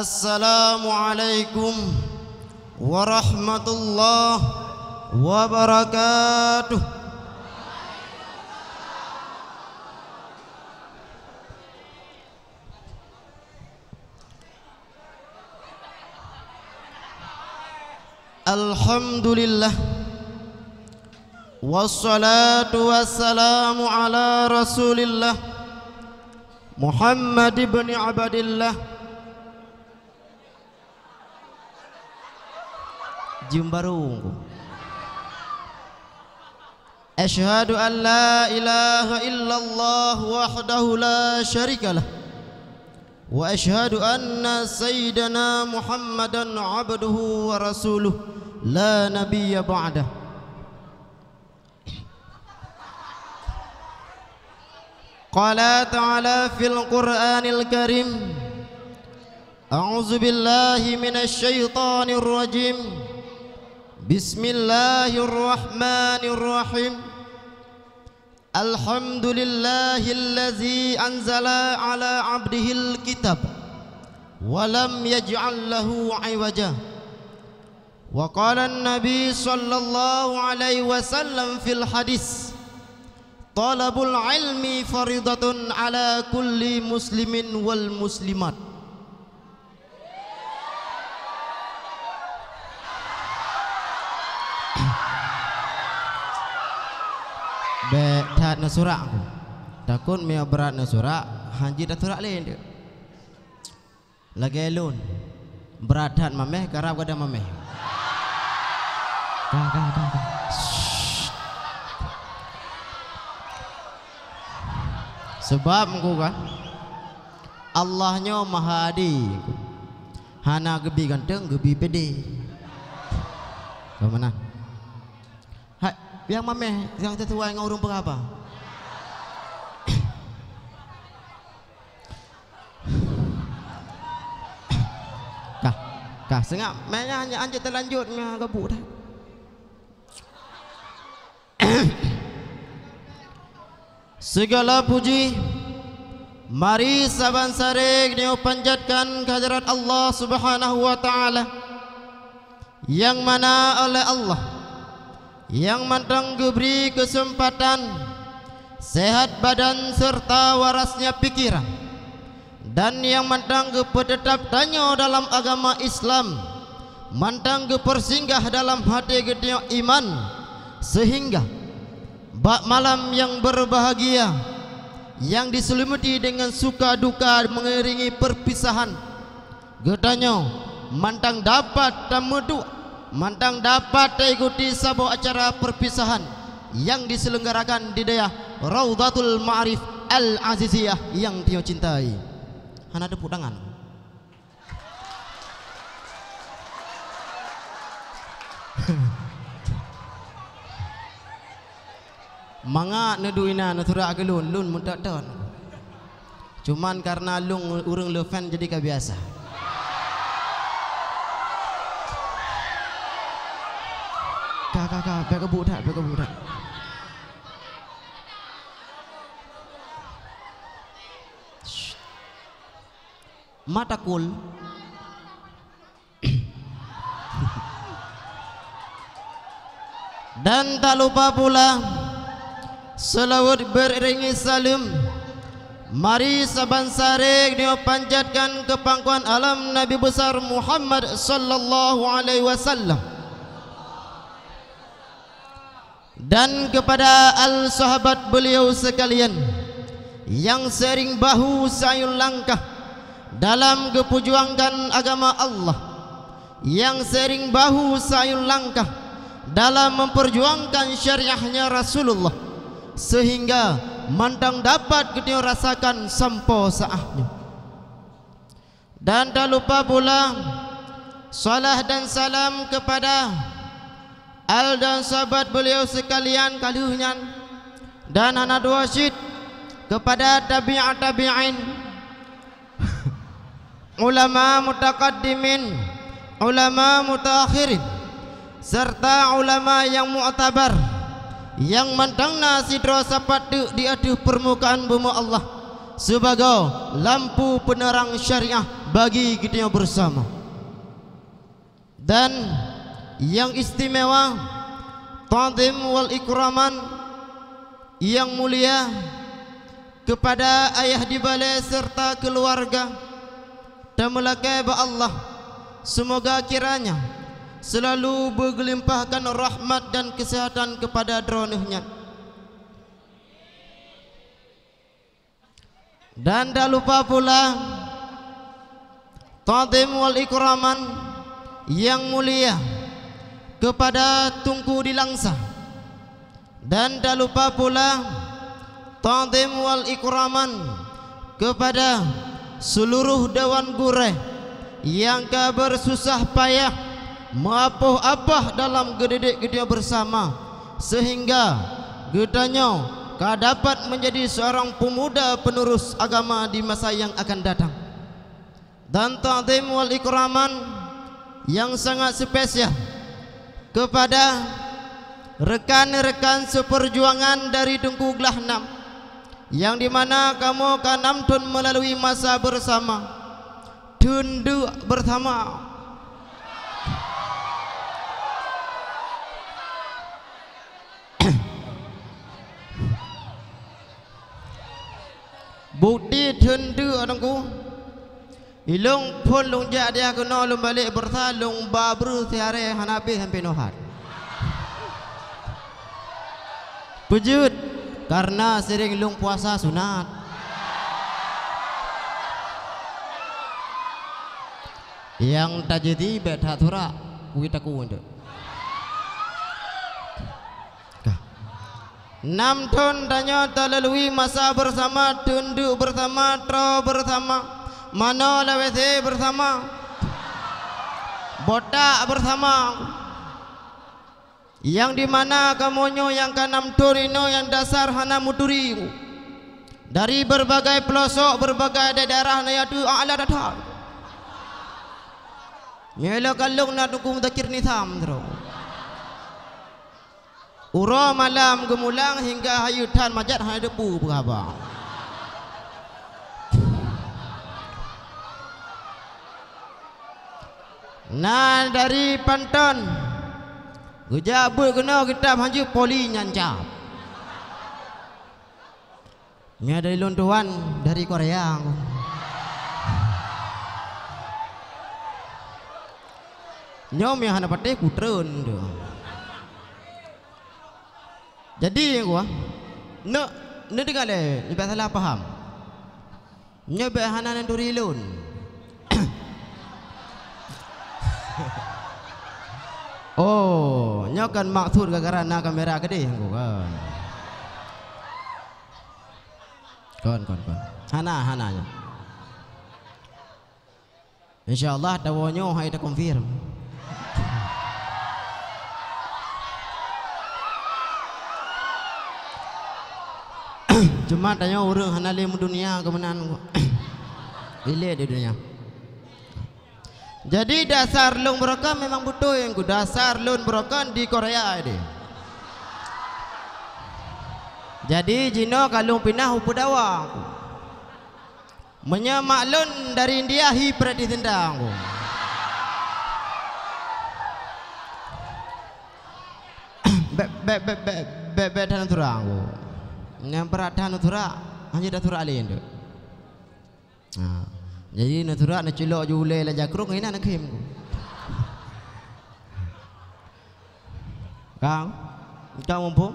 السلام عليكم ورحمة الله وبركاته الحمد لله والصلاة والسلام على رسول الله محمد بن عبد الله jumbarungu أشهد أن لا إله إلا الله وحده لا شريك له وأشهد أن سيدنا محمدا عبده ورسوله لا نبي بعده قال تعالى في القرآن الكريم أعوذ بالله من الشيطان الرجيم بسم الله الرحمن الرحيم الحمد لله الذي أنزل على عبده الكتاب ولم يجعل له عوجا وقال النبي صلى الله عليه وسلم في الحديث طلب العلم فريضة على كل مسلم والمسلمات berat na surak aku. Takun mia berat na surak, hanji dah surak lain dia. Lagi elun. Berat hat mameh, garap gada mameh. Dah, dah, dah, Sebab aku kan, Allahnya maha adi. Hana gebi ganteng, gebi pede. Bagaimana? yang mameh, yang tertua yang orang berapa? Kah sengap Mainnya hanya anje terlanjut Nga gebu dah Segala puji Mari Saban Sarik Dia panjatkan kehadirat Allah Subhanahu wa ta'ala Yang mana oleh Allah Yang mandang Diberi kesempatan Sehat badan serta warasnya pikiran dan yang mantang kepedetap tanya dalam agama Islam mantang persinggah dalam hati getia iman sehingga bak malam yang berbahagia yang diselimuti dengan suka duka mengiringi perpisahan getanya mantang dapat dan temudu mantang dapat ikuti sebuah acara perpisahan yang diselenggarakan di daya Raudatul Ma'rif Al-Aziziyah yang dia cintai. Hana tepuk tangan. Manga nedu ina natura agelun lun mutatan. Cuman karena lung urung lu fan jadi kebiasa. Kakak, kak kak, pakai Mata kul dan tak lupa pula selawat beriringi salim. mari sabansare dio panjatkan ke pangkuan alam nabi besar Muhammad sallallahu alaihi wasallam dan kepada al sahabat beliau sekalian yang sering bahu sayul langkah dalam kepujuangkan agama Allah yang sering bahu sayul langkah dalam memperjuangkan syariahnya Rasulullah sehingga mantang dapat kita rasakan sempo saahnya dan tak lupa pula salah dan salam kepada al dan sahabat beliau sekalian kalunyan dan anak dua kepada tabi'at tabi'in ulama mutaqaddimin ulama mutaakhirin serta ulama yang mu'tabar yang mandangna sidro sapatu di aduh permukaan bumi Allah sebagai lampu penerang syariah bagi kita bersama dan yang istimewa tadim wal ikraman yang mulia kepada ayah di serta keluarga dan mula gaiba Allah semoga kiranya selalu bergelimpahkan rahmat dan kesehatan kepada dronuhnya dan tak lupa pula tadim wal ikraman yang mulia kepada tungku di langsa dan tak lupa pula tadim wal ikraman kepada seluruh dewan gureh yang kabar bersusah payah maapoh apa dalam gedidik kita bersama sehingga getanyo ka dapat menjadi seorang pemuda penerus agama di masa yang akan datang dan ta'zim wal ikraman yang sangat spesial kepada rekan-rekan seperjuangan dari Tengku Glahnam yang dimana kamu kanam dun melalui masa bersama Dundu bersama Bukti dundu anakku Ilung pun lungjak dia kena lung balik bersalung babru tiare hanabi sampai nohar Pujud karena sering lung puasa sunat yang tak jadi betah tura kita tak kuih Nam tun tanya telalui masa bersama Tunduk bersama, tro bersama mana lewe bersama Botak bersama yang di mana kamunyo yang kanam turino yang dasar hana muduri dari berbagai pelosok berbagai daerah na yatu ala datar. Nyelo kalung na dukum takir ni tham dro. Uro malam gemulang hingga hayutan majat hana debu berapa. Nah dari pantun Kerja apa kena kita maju poli nyancap. Ini ada lontuan dari Korea. Nyom yang hendak pakai kutren tu. Jadi yang gua, ah, nak nak dengar le, ni pasal apa ham? Nyom yang hendak nanti ilun. Oh, nyo kan maksud gara-gara na kamera gede aku kan. Kon kon kon. Hana hana nyo. Insyaallah dawonyo hai ta confirm. Cuma tanya orang hana le dunia kemenan. Ile di dunia. Jadi dasar lun berokan memang butuh yang ku dasar lun berokan di Korea ini. Jadi jino kalau pindah upu dawa. Menyemak lun dari India hi predi tendang ku. be dan tura ku. Yang peradahan tura hanya datura alien tu. Ah. Jadi nak turak nak celok je ulai lah jakrung ini nak kem. Kang, kau mampu?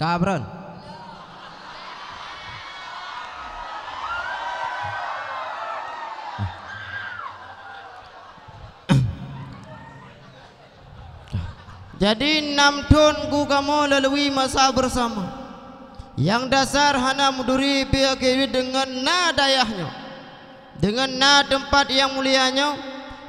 Kabron. Jadi enam tahun ku kamu lalui masa bersama. Yang dasar hana muduri biar dengan nadayahnya dengan na tempat yang mulianya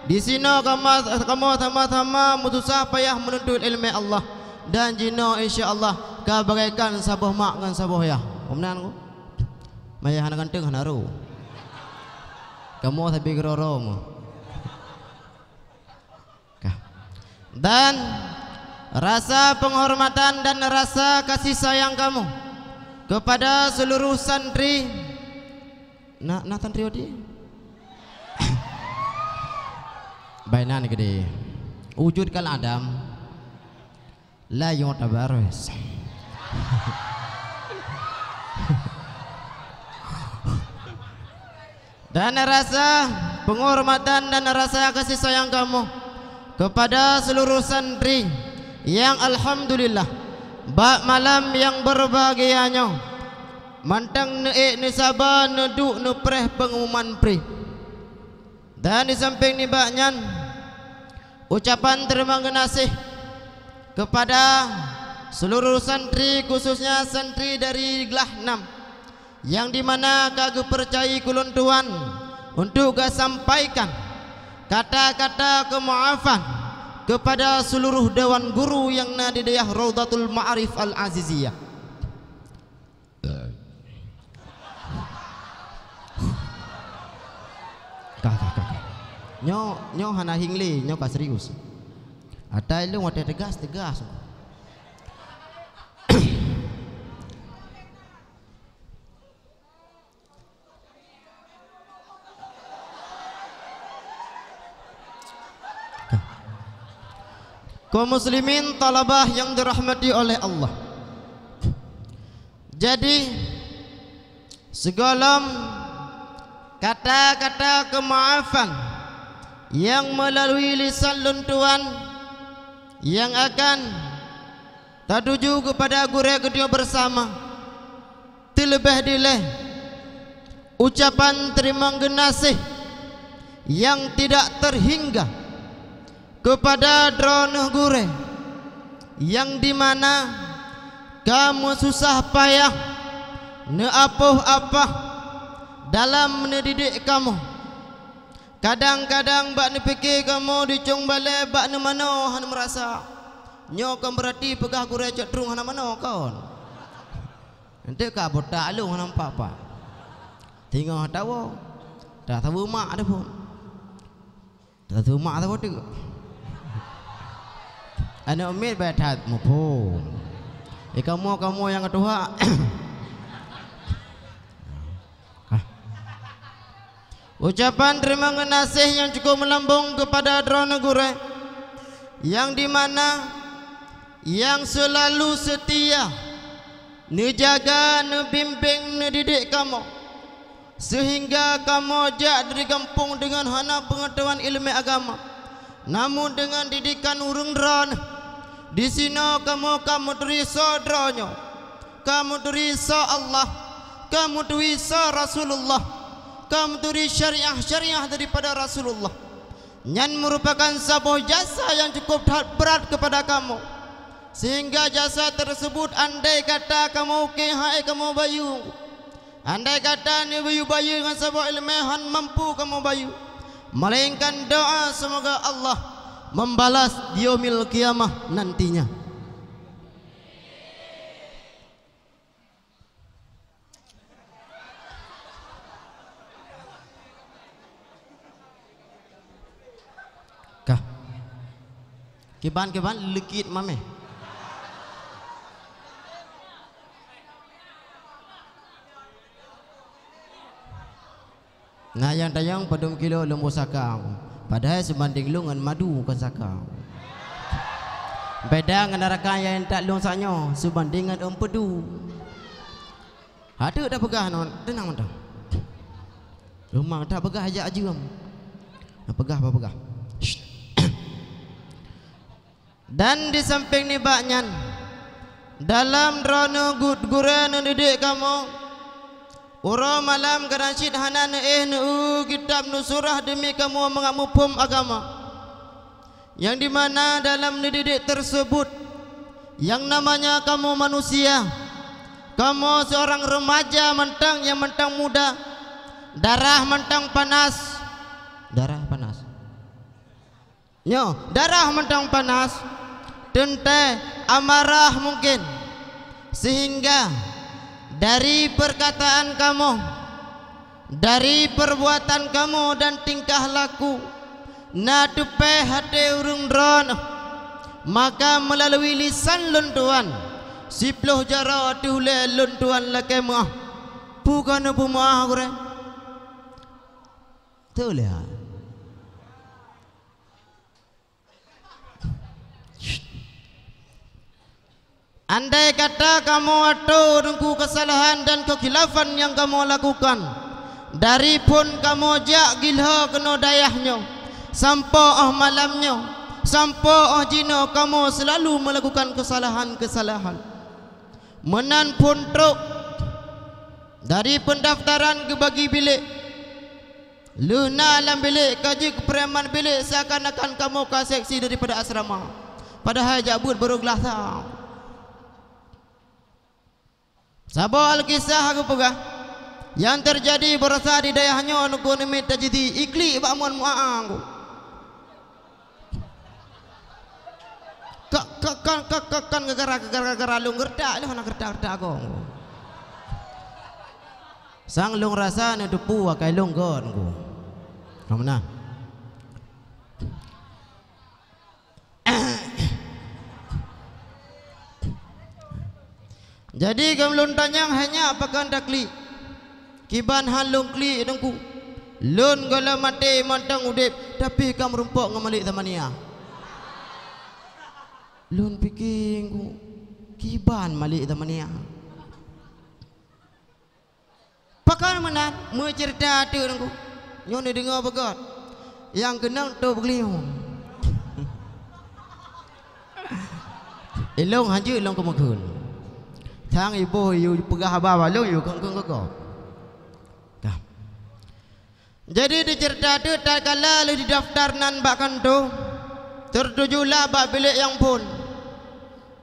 di sini kamu sama-sama mutusah payah menuntut ilmu Allah dan jino Allah kabarkan sabah mak dengan sabah ya pemenang aku maya hanak kanteng hanaru kamu tapi geroro dan rasa penghormatan dan rasa kasih sayang kamu kepada seluruh santri nak nak santri odi bainan gede wujudkan adam la yutabarus dan rasa penghormatan dan rasa kasih sayang kamu kepada seluruh santri yang alhamdulillah ba malam yang berbahagianya mantang ne e ne saban ne du ne preh pengumuman preh dan di samping ni banyak ucapan terima kasih kepada seluruh santri khususnya santri dari Gelah 6 yang dimana mana kagu percayi kulon tuan untuk ga kata-kata kemaafan kepada seluruh dewan guru yang Nadidayah Raudatul Ma'arif Al Aziziyah. Nyo nyo hana hingli nyo ka serius. Ada ah, lu ngote tegas tegas. Kau muslimin talabah yang dirahmati oleh Allah Jadi Segala Kata-kata kemaafan yang melalui lisan lentuan yang akan tertuju kepada gure kedua bersama terlebih dileh ucapan terima kasih yang tidak terhingga kepada drone gure yang di mana kamu susah payah ne apa apa dalam mendidik kamu. Kadang-kadang bak ni fikir kamu dicung balai bak ni mana han merasa. Nyo kan berarti pegah gurai cak trung han mana kon. Nanti ka botak lu han nampak apa. Tengok tahu. Dah tahu mak ada pun. Dah tahu mak tahu tu. Anak umir betah mupu. Ikamu eh, kamu yang ketua Ucapan terima kasih yang cukup melambung kepada Drone Gure Yang di mana Yang selalu setia Nejaga, nebimbing, nedidik kamu Sehingga kamu ajak dari kampung dengan hana pengetahuan ilmu agama Namun dengan didikan urung drone Di sini kamu kamu terisa drone Kamu sa Allah Kamu terisa sa Rasulullah ahkam dari syariah-syariah daripada Rasulullah Nyan merupakan sebuah jasa yang cukup berat kepada kamu Sehingga jasa tersebut andai kata kamu okey kamu bayu Andai kata ni bayu-bayu dengan sebuah ilmehan mampu kamu bayu Melainkan doa semoga Allah membalas diomil kiamah nantinya Keban keban lekit mame. Eh? Nah yang tayang padum kilo lembu sakau. Padahal sebanding lungan madu bukan sakau. Beda dengan neraka yang tak lung sanyo sebanding dengan empedu. Ada dah pegah non, tenang tu. Rumah tak pegah aja aja. Pegah apa pegah? pegah. Dan di samping ni banyak dalam drone gut guran didik kamu. Ura malam garansit hanan eh nu kitab nu surah demi kamu mengamu pem agama. Yang di mana dalam didik tersebut yang namanya kamu manusia. Kamu seorang remaja mentang yang mentang muda. Darah mentang panas. Darah panas. Yo, darah mentang panas Tuntai amarah mungkin Sehingga Dari perkataan kamu Dari perbuatan kamu dan tingkah laku Na tupe hati urung dron Maka melalui lisan lontuan siploh jara tule lontuan lakai muah Bukan apa muah kore Tuhle Andai kata kamu ada nunggu kesalahan dan kekhilafan yang kamu lakukan Daripun kamu ajak gilha kena dayahnya Sampai oh malamnya Sampai oh jina kamu selalu melakukan kesalahan-kesalahan Menan pun truk Dari pendaftaran ke bagi bilik Luna dalam bilik, kaji kepreman bilik Seakan-akan kamu kasih seksi daripada asrama Padahal jabut beruglah tak Sabah al-kisah aku pegah yang terjadi berasa di dayahnya nunggu ni minta jadi ikli bangun muang aku. Kak kak kak kak kak kan gara gara gara lu ngerda lu nak gerda gerda aku. Sang lu rasa ni depu akai lu gon aku. Kamu nak? Jadi gamlun tanya hanya apakah takli hal halung kli dengku Lun gala mati mantang udip Tapi kam rumpok ngamalik zamania ah. Lun pikir ku Kiban malik zamania ah. Pakar mana mencerita tu dengku Nyonya dengar begot Yang kenang tu begliung Elong hancur, elong kemakun Tang ibu yu pegah bawa lu yu kong kong kong jadi di cerita tak kalah lu di daftar nan bahkan tu tertuju lah bak bilik yang pun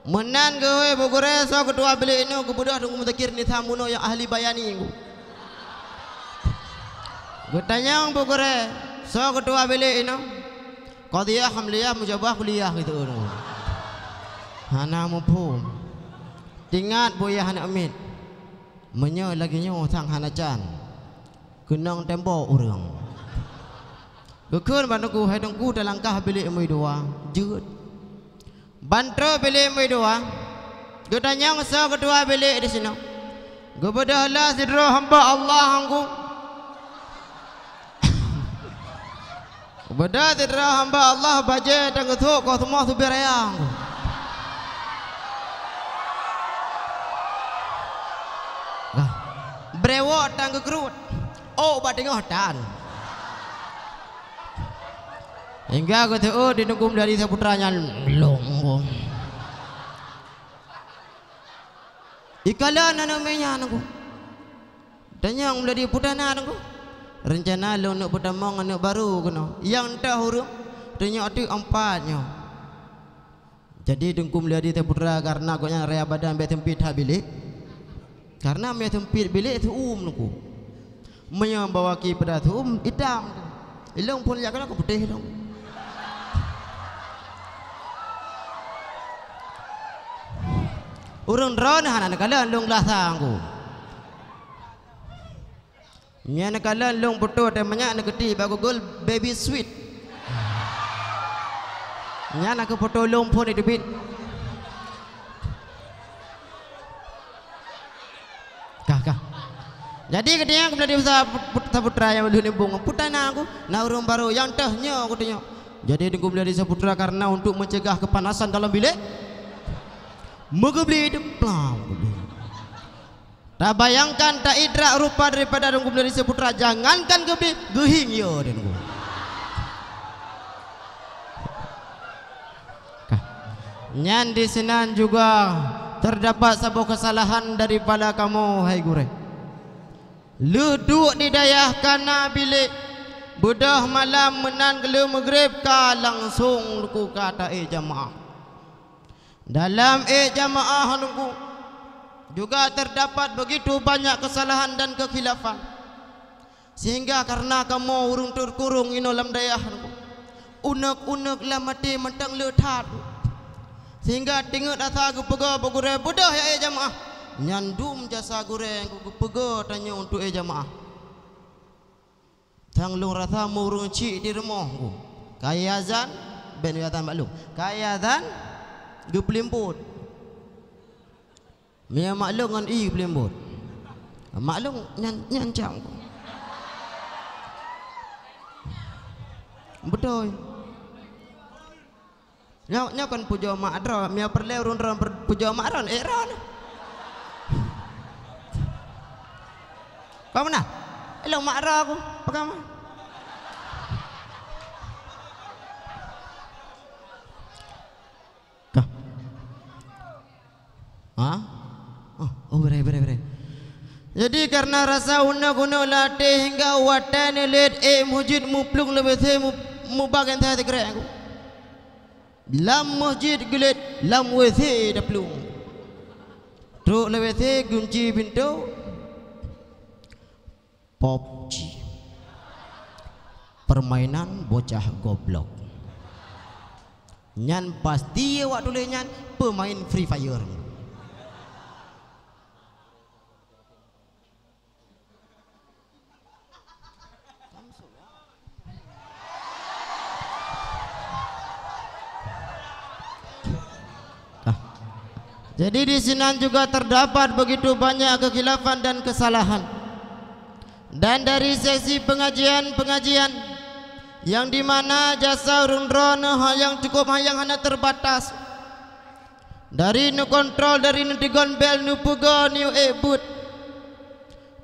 menan ke we bugure so kedua bilik ini ku budah dung mutakir ni tamuno yang ahli bayani ku gutanya ang bugure so kedua bilik ini kau dia hamliyah mujabah kuliah gitu anu anamu Tingat Buya Hanak Amin menye lagi nyo sang Hanacan Kenang tembok orang Kekun bantuku hidungku terlangkah bilik mui dua Jut Bantra bilik mui dua Kita nyang se kedua bilik di sini Kepada Allah sidra hamba Allah angku Kepada sidra hamba Allah baje dan ketuk kau semua subir ayah brewok dan gerut oh badeng hotan hingga aku tu oh, dinukum dari seputranya longgong ikalan anak menya anakku dan yang menjadi putana anakku rencana lo nak berdamang anak baru kena yang tak huruf dan yang ada empatnya jadi dengkum dari putra karena aku yang raya badan betempit habilik Karena mia tempit bilik itu um nuku. Mia bawa ki pada tu um idam. Ilang pun ya kena kepedih dong. Urang ron han anak kala long lah sangku. Mia anak kala long putu te menya anak ti bagu gol baby sweet. Mia nak putu long pun itu bit. Jadi katanya aku menjadi besar putra putra yang dulu nimbung. Putra nak aku, nak urung baru yang tehnya aku tanya. Jadi aku menjadi besar putra karena untuk mencegah kepanasan dalam bilik. Muka beli itu pelam. Tak bayangkan tak idrak rupa daripada aku menjadi besar putra. Jangankan aku beli, gehing yo dan aku. Nyan di juga terdapat sebuah kesalahan daripada kamu, hai gurek. Luduk di dayah kana bilik budah malam menan gelu maghrib ka langsung luku kata eh jamaah. Dalam eh jamaah hanku juga terdapat begitu banyak kesalahan dan kekhilafan. Sehingga karena kamu urung turkurung ino lam dayah hanku. Unek unek lam mati mentang letar. Sehingga tingut asa gupega bogure budah ya eh jamaah nyandum jasa goreng ku pego tanya untuk e jamaah tang lung rasa murung di remoh ku kaya azan ben ya tambah lu kaya azan ge mia maklum ngan i pelimput maklum nyan nyancang ku betul nyok nyokan pujo makdro mia perle urun-urun pujo makron eron eh, Kau mana? Elok marah aku. Apa kamu? Ha? Oh, oh Jadi karena rasa unna guna lati hingga watan lelit eh mujid muplung lebih teh mubak yang tadi kira aku. Lam mujid gulit lam wethi daplung. Tu lebih teh kunci pintu PUBG permainan bocah goblok nyan pasti awak dulu nyan pemain Free Fire ah. Jadi di sini juga terdapat begitu banyak kegilaan dan kesalahan dan dari sesi pengajian-pengajian yang di mana jasa rundrone hal yang cukup yang hanya terbatas dari nu kontrol dari nu digonbel bel nu pugo nu ebut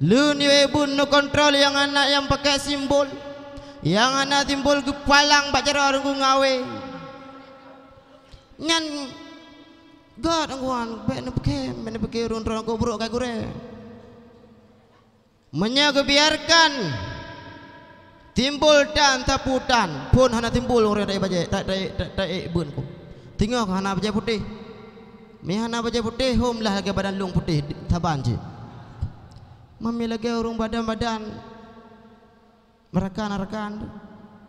lu nu ebut nu kontrol yang anak yang pakai simbol yang anak simbol kepalang baca orang ku ngawe nyan god ngwan ben ben ben ben ben ben ben ben ben ben ben ben menyebiarkan timbul dan taputan pun hana timbul orang dari baje tak dari tak dari ibun ku tengok hana baje putih mi hana baje putih hum lah lagi badan lung putih taban je mami lagi orang badan-badan merakan-rakan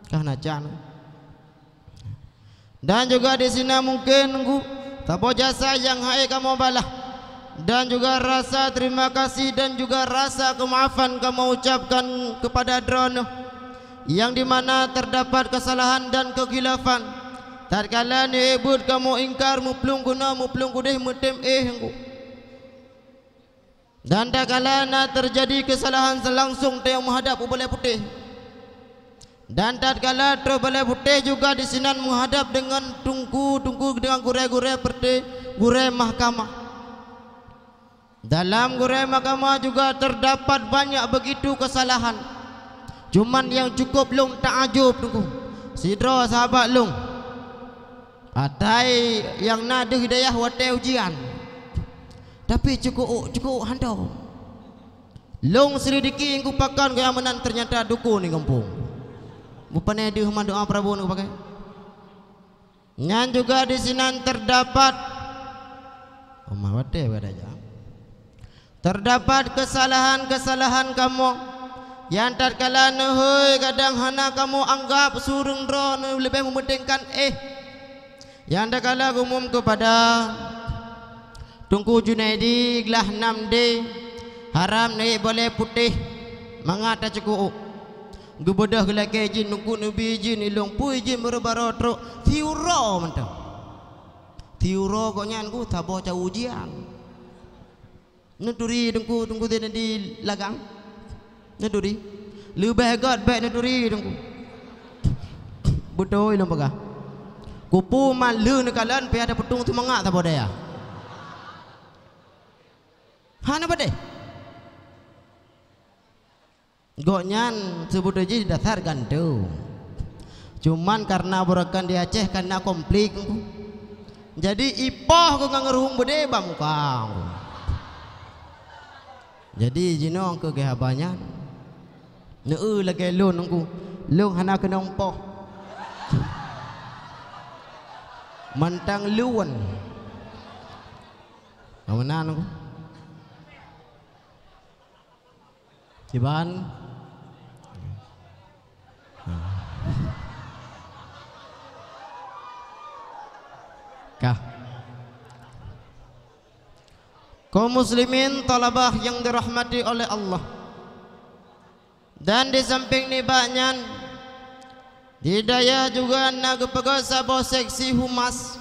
kahana jan dan juga di sini mungkin ku tapo jasa yang hai kamu balah dan juga rasa terima kasih dan juga rasa kemaafan kami ucapkan kepada drone yang di mana terdapat kesalahan dan kegilafan tatkala ni ebut kamu ingkar muplung guna muplung kudih mutem eh dan tatkala na terjadi kesalahan langsung te menghadap bola putih dan tatkala tro bola putih juga di sini menghadap dengan tungku tungku dengan gure-gure perti gure mahkamah dalam Quran agama juga terdapat banyak begitu kesalahan. Cuman yang cukup long ajuh tu. Sidra sahabat long. Atai yang nadi hidayah wate ujian. Tapi cukup cukup handa. Long selidiki yang kupakan keamanan ternyata duku ni kampung. Bupane di rumah doa Prabowo ni pakai. Nyan juga di sini terdapat. Oh, mawate pada jalan. Terdapat kesalahan-kesalahan kamu Yang terkala nuhui kadang hana kamu anggap surung roh lebih mementingkan eh Yang terkala umum kepada Tungku Junaidi gelah enam di Haram ni boleh putih Mengata cukup Gubudah gelaki jin nuku nubi jin ilung pui jin merubah teruk Tiuro mentah Tiuro nyanku tak bawa ujian nuturi dengku tunggu dia di lagang nuturi lebih god baik nuturi dengku betul ilmu baga kupu malu ni kalian pi ada petung tu mengak tak boleh ya Hana bade. Goknyan sebut aja di dasar gandum. Cuman karena berakan di Aceh karena komplik. Jadi ipoh kau ngerung bade bang jadi jino ke ke habanya. Ne e la ke lon ngku. Lon hana ke nompo. Mentang luan. Amana ngku. Ciban. Kah kaum muslimin talabah yang dirahmati oleh Allah dan di samping ni banyak di juga nak pegawai sebuah seksi humas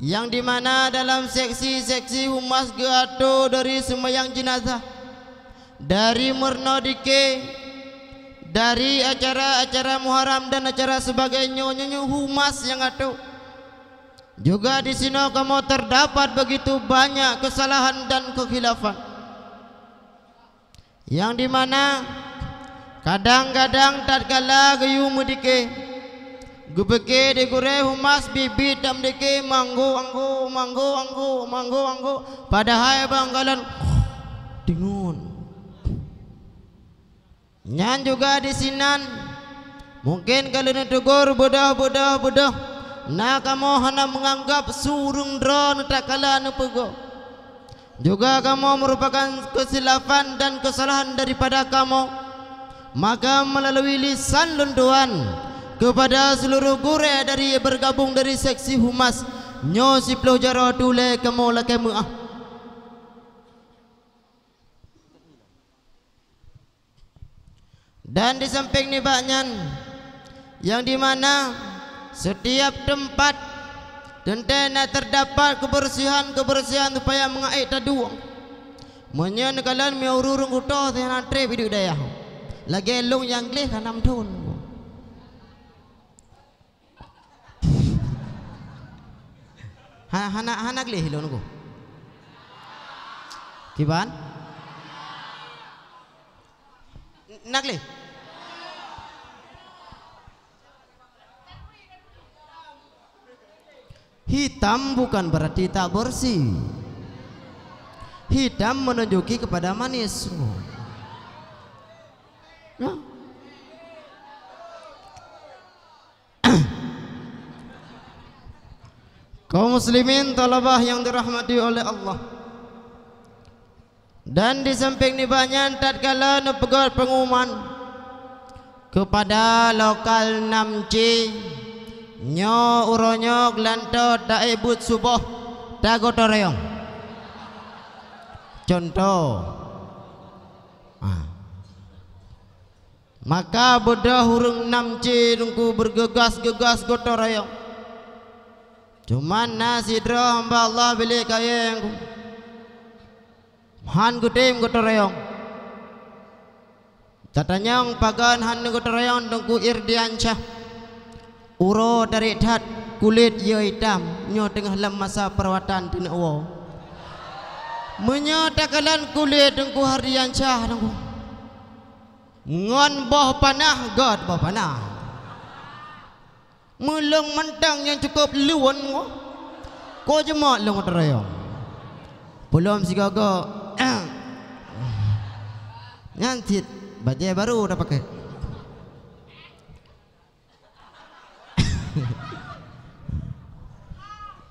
yang di mana dalam seksi-seksi humas gato dari semua yang jenazah dari murno dike dari acara-acara muharam dan acara sebagainya nyonya humas yang atuh juga di sini kamu terdapat begitu banyak kesalahan dan kekhilafan Yang di mana kadang-kadang tatkala gayu mudike Gubeke di gurehu mas bibit dan mudike Manggu, anggu, manggu, anggu, manggu, pada hai banggalan Dengun Nyan juga di sinan Mungkin kalau ditugur budah, bodoh bodoh. budah. Naka mohana menganggap surung drone tak anu nupego. Juga kamu merupakan kesilapan dan kesalahan daripada kamu. Maka melalui lisan lunduan kepada seluruh gure dari bergabung dari seksi humas nyosi pelajaran tule kamu lakai mu ah. Dan di samping ni banyak yang di mana setiap tempat dan tentena terdapat kebersihan kebersihan supaya mengait tadua menyen kalan mi ururung uto tena tre video daya lagi long yang leh kanam tuh. Ha, hana hana leh lo nugo kiban nak leh Hitam bukan berarti tak bersih. Hitam menunjuki kepada manis. Ya. Kau muslimin talabah yang dirahmati oleh Allah. Dan di samping ni banyak tatkala nak pengumuman kepada lokal 6C nyo uronyo glanto da ebut suboh da yang contoh ah. maka benda hurung enam c nungku bergegas gegas yang cuma nasi droh bala Allah beli kayeng han gutim gotoreong Tatanyang pagan han gotoreong dungku irdiancah Uro dari dat kulit ye hitam nyo tengah lem masa perawatan tin awo. Menyo takalan kulit dengku harian cah dengku. Ngon boh panah god boh panah. Melung mentang yang cukup luwon ngo. Ko jema lung terayo. Belum si gagak. Ngantit baje baru dah pakai.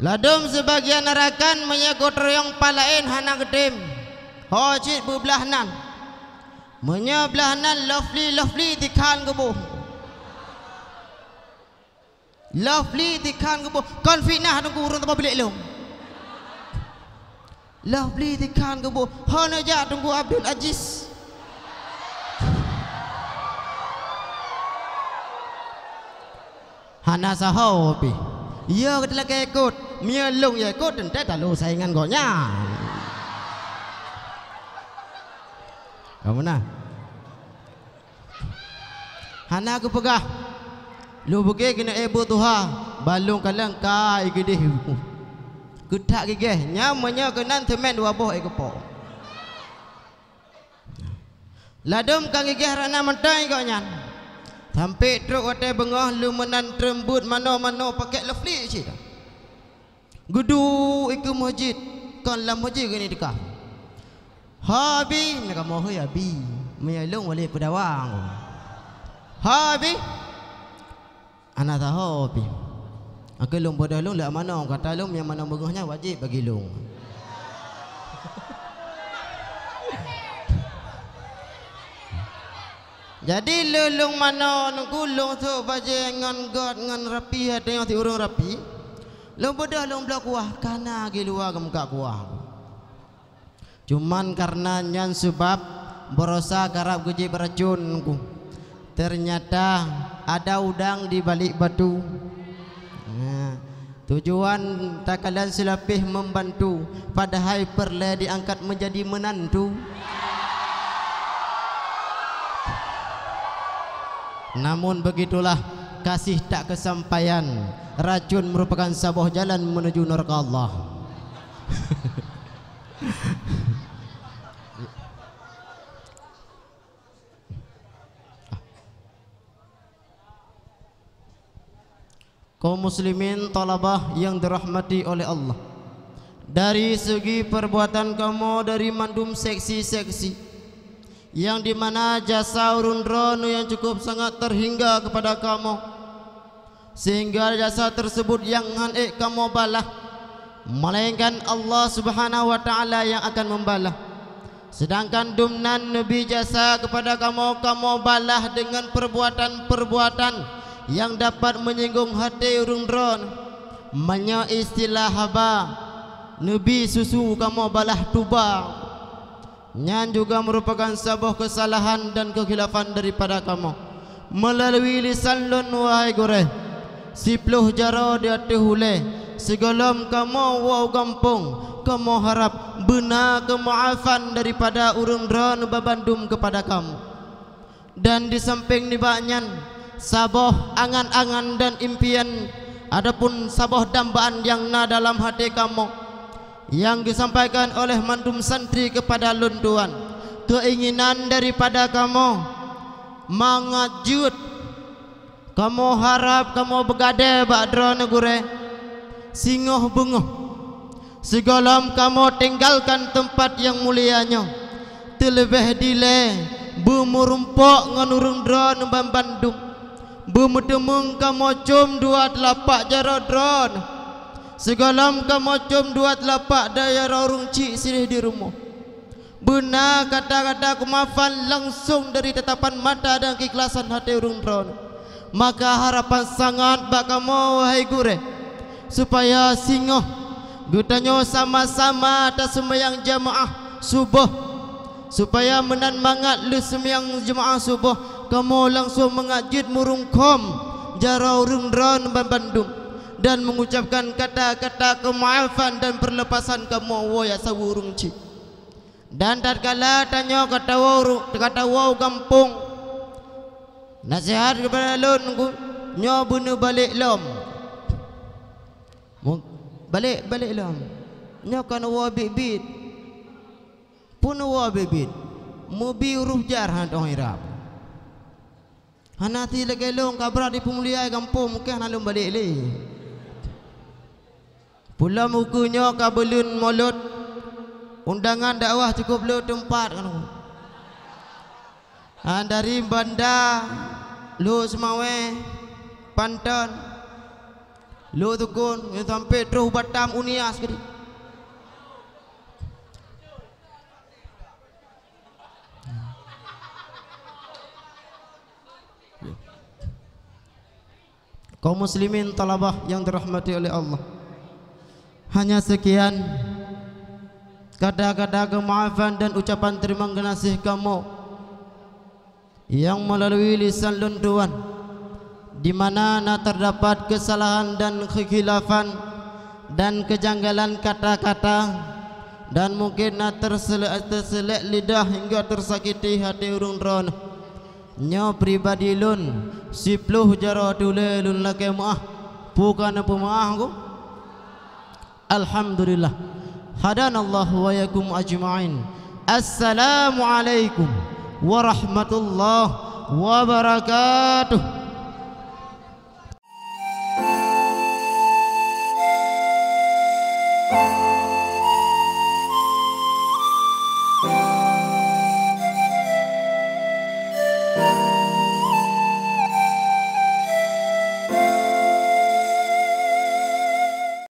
Ladung sebagian narakan menyegot royong palain hanak dem. Hocit bublahnan. Menyeblahnan lovely lovely kan gebu. Lovely di kan, kan Kon fitnah nunggu urun tempat bilik lu. Lovely dikhan gebu. Honoja tunggu Abdul Aziz. Hana sahau bi. Yo kita lagi ikut. เมียลงยายก็ตึงแต่ตาลูใส่งานก่อนย่าขอบคุณนะฮันน่ากูปะกะลูบุกเกะกินเอบุตัวฮะบาลุงกันเล่งกายกิดิบกูทักกิเกะย่ามันย่ากันนั่นเทมันดัวบ่เอ็กกูปอ Ladum kangi gerana mentai kau nyan. Sampai truk wate bengoh lumenan trembut mano-mano pakai lovely cita. Gudu ke masjid. Kan dalam masjid ke ni dekat. Habi. Mereka mahu ya bi. Menyalung oleh kudawang. Habi. Anak tahu habi. Aku lom bodoh lom lak mana. Kata lom yang mana bagusnya wajib bagi lom. Jadi lelung mana nunggu lelung tu baje ngan god ngan rapi ada yang tiurung rapi. Lom bedah lom belah kuah Kana lagi luar ke muka kuah Cuman karena nyan sebab Berasa garap guji beracun Ternyata ada udang di balik batu ha. Tujuan tak kalian selapih membantu Padahal perle diangkat menjadi menantu Namun begitulah kasih tak kesampaian racun merupakan sebuah jalan menuju neraka Allah kau muslimin talabah yang dirahmati oleh Allah dari segi perbuatan kamu dari mandum seksi-seksi yang di mana jasa urun yang cukup sangat terhingga kepada kamu sehingga jasa tersebut yang eh kamu balah melainkan Allah Subhanahu wa taala yang akan membalah sedangkan dumnan nabi jasa kepada kamu kamu balah dengan perbuatan-perbuatan yang dapat menyinggung hati urung dron menya istilah haba nabi susu kamu balah tuba yang juga merupakan sebuah kesalahan dan kekhilafan daripada kamu melalui lisan lun wahai goreh sipluh jaro dia tehule segolom kamu wau gampung kamu harap bena kemaafan daripada urung ron babandum kepada kamu dan di samping ni banyan saboh angan-angan dan impian adapun saboh dambaan yang na dalam hati kamu yang disampaikan oleh mandum santri kepada lunduan keinginan daripada kamu mangajut kamu harap kamu begade drone negure Singoh bunguh Segolam kamu tinggalkan tempat yang mulianya Terlebih dile Bumurumpok ngenurung drone bamp bandung Bumudemung kamu cum dua telapak jaro drone Segolam kamu cum dua telapak daya rorung cik sirih di rumah Buna kata-kata kumafan langsung dari tetapan mata dan keikhlasan hati urung drone maka harapan sangat bagamu hai gure supaya singoh gutanyo sama-sama atas yang jemaah subuh supaya menan mangat lu semua yang jemaah subuh kamu langsung mengajit murung kom jarau rung ron ban bandung dan mengucapkan kata-kata kemaafan dan perlepasan kamu wo ya sawurung ci dan tatkala tanyo kata wau kata wau kampung Nasihat kepada Lun Nyo bunuh balik lom Balik balik lom Nyo kan wa bibit Pun wa bibit Mubi uruf jar Han tuan irap Han nanti lagi lom Kabrak di pemulia Kampung mungkin Han lom balik li Pula muka nyo Kabelun molot Undangan dakwah cukup lu tempat kan. Han dari bandar lu semawe pantan lu dukun sampai truh batam unias gitu kaum muslimin talabah yang dirahmati oleh Allah hanya sekian kata-kata kemaafan dan ucapan terima kasih kamu yang melalui lisan lunduan di mana na terdapat kesalahan dan kekhilafan dan kejanggalan kata-kata dan mungkin na terselak, lidah hingga tersakiti hati urung ron nyo pribadi lun sipluh jaro tule lun lake muah bukan apa muah ku alhamdulillah hadanallahu wa yakum ajma'in assalamualaikum alaikum warahmatullahi wabarakatuh